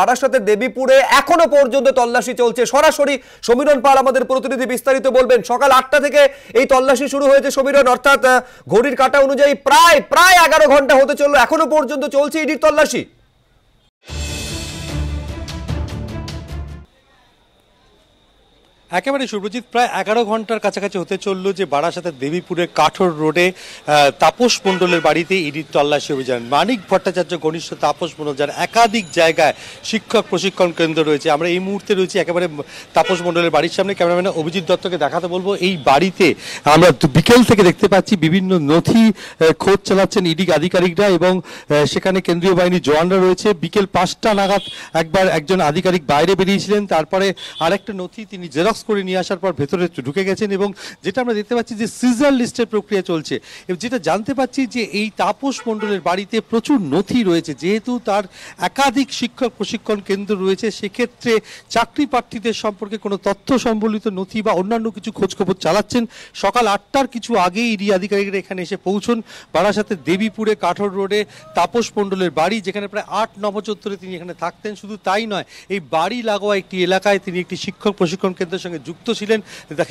বারাসাতের দেবীপুরে এখনো পর্যন্ত তল্লাশি চলছে সরাসরি সমীরণ পাল আমাদের প্রতিনিধি বিস্তারিত বলবেন সকাল আটটা থেকে এই তল্লাশি শুরু হয়েছে সমীরন অর্থাৎ ঘড়ির কাটা অনুযায়ী প্রায় প্রায় এগারো ঘন্টা হতে চললো এখনো পর্যন্ত চলছে ইডির তল্লাশি একেবারে সুব্রজিৎ প্রায় এগারো ঘন্টার কাছাকাছি হতে চলল যে বারাসাতের দেবীপুরের কাঠোর রোডে তাপস মণ্ডলের বাড়িতে ইডির তল্লাশি অভিযান মানিক ভট্টাচার্য ঘনিষ্ঠ তাপস মণ্ডল যার একাধিক জায়গায় শিক্ষক প্রশিক্ষণ কেন্দ্র রয়েছে আমরা এই মুহূর্তে রয়েছি একেবারে তাপস মণ্ডলের বাড়ির সামনে ক্যামেরাম্যান অভিজিৎ দত্তকে দেখাতে বলবো এই বাড়িতে আমরা বিকেল থেকে দেখতে পাচ্ছি বিভিন্ন নথি খোঁজ চালাচ্ছেন ইডি আধিকারিকরা এবং সেখানে কেন্দ্রীয় বাহিনীর জওয়ানরা রয়েছে বিকেল পাঁচটা নাগাদ একবার একজন আধিকারিক বাইরে বেরিয়েছিলেন তারপরে আরেকটা নথি তিনি জেরক্স বক্স করে নিয়ে আসার পর ভেতরে ঢুকে গেছেন এবং যেটা আমরা দেখতে পাচ্ছি যে সিজার লিস্টের প্রক্রিয়া চলছে এবং যেটা জানতে পাচ্ছি যে এই তাপস মণ্ডলের বাড়িতে প্রচুর নথি রয়েছে যেহেতু তার একাধিক শিক্ষক প্রশিক্ষণ কেন্দ্র রয়েছে সেক্ষেত্রে চাকরি প্রার্থীদের সম্পর্কে কোনো তথ্য সম্বলিত নথি বা অন্যান্য কিছু খোঁজখবর চালাচ্ছেন সকাল আটটার কিছু আগেই ইডি আধিকারিকরা এখানে এসে পৌঁছন বারাসাতে দেবীপুরে কাঠোর রোডে তাপস মণ্ডলের বাড়ি যেখানে প্রায় আট নবচত্বরে তিনি এখানে থাকতেন শুধু তাই নয় এই বাড়ি লাগোয়া একটি এলাকায় তিনি একটি শিক্ষক প্রশিক্ষণ কেন্দ্রের সঙ্গে যুক্ত ছিলেন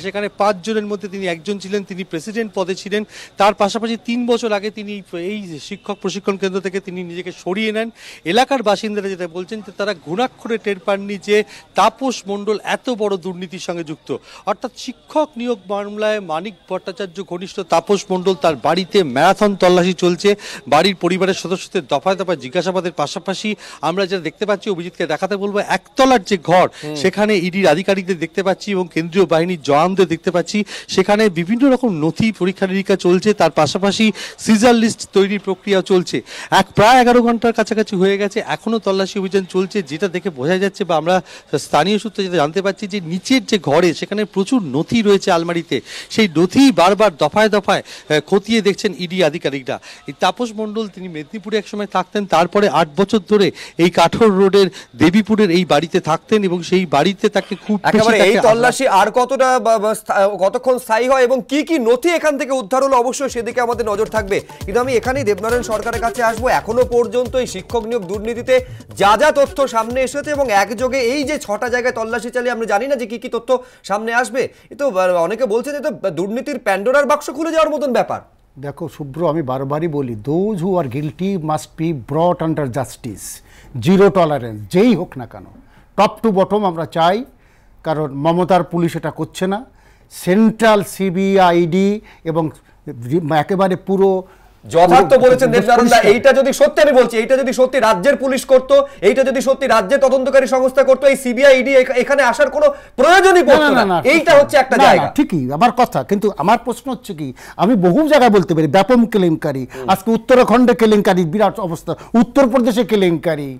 সেখানে পাঁচজনের মধ্যে তিনি একজন ছিলেন তিনি প্রেসিডেন্ট পদে ছিলেন তার পাশাপাশি তিন বছর আগে তিনি এই শিক্ষক প্রশিক্ষণ কেন্দ্র থেকে তিনি নিজেকে সরিয়ে নেন এলাকার বাসিন্দারা যেটা বলছেন যে তারা ঘুণাক্ষরে টের পাননি যে তাপস মণ্ডল এত বড় দুর্নীতির সঙ্গে যুক্ত অর্থাৎ শিক্ষক নিয়োগ মামলায় মানিক ভট্টাচার্য ঘনিষ্ঠ তাপস মণ্ডল তার বাড়িতে ম্যারাথন তল্লাশি চলছে বাড়ির পরিবারের সদস্যদের দফায় দফায় জিজ্ঞাসাবাদের পাশাপাশি আমরা যেটা দেখতে পাচ্ছি অভিজিৎকে দেখাতে বলবো একতলার যে ঘর সেখানে ইডির আধিকারিকদের দেখতে পাচ্ছি পাচ্ছি এবং কেন্দ্রীয় বাহিনীর জওয়ানদের দেখতে পাচ্ছি সেখানে বিভিন্ন রকম নথি পরীক্ষা নিরীক্ষা চলছে তার পাশাপাশি সিজার লিস্ট তৈরির প্রক্রিয়া চলছে এক প্রায় এগারো ঘন্টার কাছাকাছি হয়ে গেছে এখনও তল্লাশি অভিযান চলছে যেটা দেখে বোঝা যাচ্ছে বা আমরা স্থানীয় সূত্রে যেটা জানতে পাচ্ছি যে নিচের যে ঘরে সেখানে প্রচুর নথি রয়েছে আলমারিতে সেই নথি বারবার দফায় দফায় খতিয়ে দেখছেন ইডি আধিকারিকরা এই তাপস মণ্ডল তিনি মেদিনীপুরে একসময় থাকতেন তারপরে আট বছর ধরে এই কাঠোর রোডের দেবীপুরের এই বাড়িতে থাকতেন এবং সেই বাড়িতে তাকে খুব একেবারে এই তল্লাশি আর কতটা কতক্ষণ স্থায়ী হয় এবং কি কি নথি এখান থেকে উদ্ধার হলো অবশ্যই সেদিকে আমাদের নজর থাকবে কিন্তু আমি এখানেই দেবনারায়ণ সরকারের কাছে আসবো এখনো পর্যন্ত এই শিক্ষক নিয়োগ দুর্নীতিতে যা যা তথ্য সামনে এসেছে এবং একযোগে এই যে ছটা জায়গায় তল্লাশি চালিয়ে আমরা জানি না যে কি কি তথ্য সামনে আসবে এ তো অনেকে বলছে যে তো দুর্নীতির প্যান্ডোরার বাক্স খুলে যাওয়ার মতন ব্যাপার দেখো শুভ্র আমি বারবারই বলি those who are guilty must be brought under justice zero tolerance যেই হোক না কেন টপ টু বটম আমরা চাই কারণ মমতার পুলিশ এটা করছে না সেন্ট্রাল সিবিআইডি এবং একেবারে পুরো যথার্থ বলেছেন দেবদারুল্লাহ এইটা যদি সত্যি আমি বলছি এইটা যদি সত্যি রাজ্যের পুলিশ করতো এইটা যদি সত্যি রাজ্যের তদন্তকারী সংস্থা করতো এই সিবিআইডি এখানে আসার কোনো প্রয়োজনই পড়তো না এইটা হচ্ছে একটা জায়গা ঠিকই আমার কথা কিন্তু আমার প্রশ্ন হচ্ছে কি আমি বহু জায়গায় বলতে পারি ব্যাপম কেলেঙ্কারি আজকে উত্তরাখণ্ডে কেলেঙ্কারি বিরাট অবস্থা উত্তরপ্রদেশে কেলেঙ্কারি